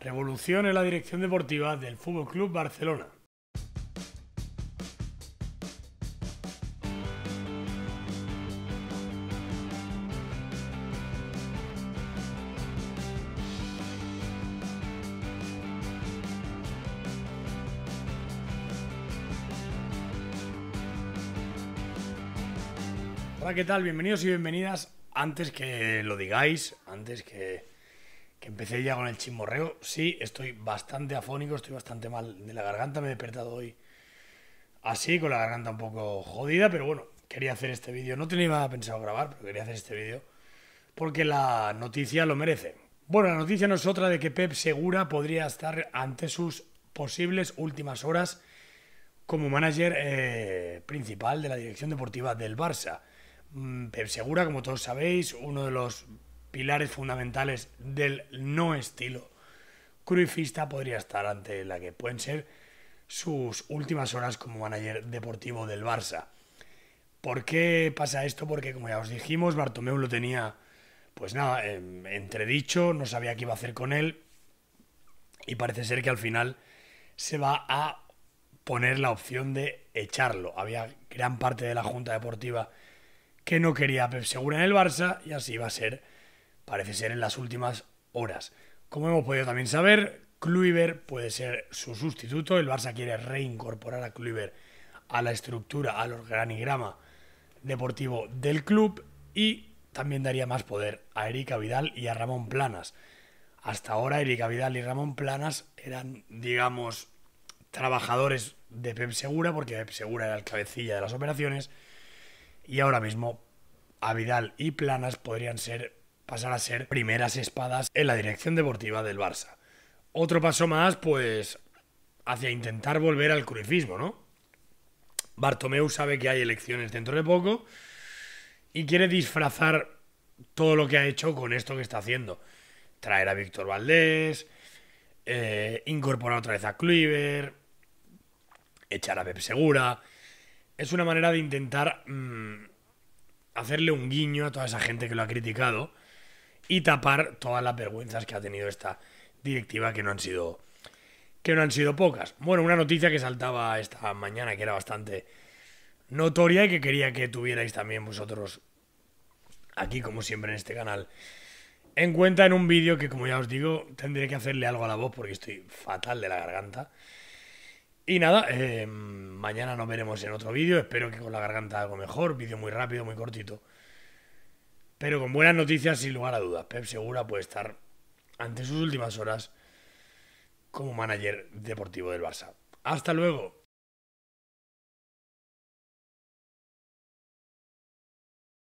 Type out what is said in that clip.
Revolución en la dirección deportiva del Fútbol Club Barcelona. Hola, ¿qué tal? Bienvenidos y bienvenidas. Antes que lo digáis, antes que que empecé ya con el chismorreo. Sí, estoy bastante afónico, estoy bastante mal de la garganta, me he despertado hoy así, con la garganta un poco jodida, pero bueno, quería hacer este vídeo. No tenía pensado grabar, pero quería hacer este vídeo porque la noticia lo merece. Bueno, la noticia no es otra de que Pep Segura podría estar ante sus posibles últimas horas como manager eh, principal de la dirección deportiva del Barça. Mm, Pep Segura, como todos sabéis, uno de los pilares fundamentales del no estilo cruifista podría estar ante la que pueden ser sus últimas horas como manager deportivo del Barça. ¿Por qué pasa esto? Porque como ya os dijimos, Bartomeu lo tenía, pues nada, em, entredicho, no sabía qué iba a hacer con él y parece ser que al final se va a poner la opción de echarlo. Había gran parte de la Junta Deportiva que no quería Segura en el Barça y así va a ser parece ser en las últimas horas. Como hemos podido también saber, Kluivert puede ser su sustituto. El Barça quiere reincorporar a Kluivert a la estructura, al organigrama deportivo del club y también daría más poder a Erika Vidal y a Ramón Planas. Hasta ahora Erika Vidal y Ramón Planas eran, digamos, trabajadores de Pep Segura, porque Pep Segura era el cabecilla de las operaciones, y ahora mismo a Vidal y Planas podrían ser pasar a ser primeras espadas en la dirección deportiva del Barça. Otro paso más, pues, hacia intentar volver al crucifismo, ¿no? Bartomeu sabe que hay elecciones dentro de poco y quiere disfrazar todo lo que ha hecho con esto que está haciendo. Traer a Víctor Valdés, eh, incorporar otra vez a Kluivert, echar a Pep Segura. Es una manera de intentar mm, hacerle un guiño a toda esa gente que lo ha criticado y tapar todas las vergüenzas que ha tenido esta directiva que no han sido que no han sido pocas. Bueno, una noticia que saltaba esta mañana que era bastante notoria y que quería que tuvierais también vosotros aquí como siempre en este canal en cuenta en un vídeo que como ya os digo tendré que hacerle algo a la voz porque estoy fatal de la garganta. Y nada, eh, mañana nos veremos en otro vídeo, espero que con la garganta algo mejor, vídeo muy rápido, muy cortito pero con buenas noticias, sin lugar a dudas. Pep Segura puede estar ante sus últimas horas como manager deportivo del Barça. Hasta luego.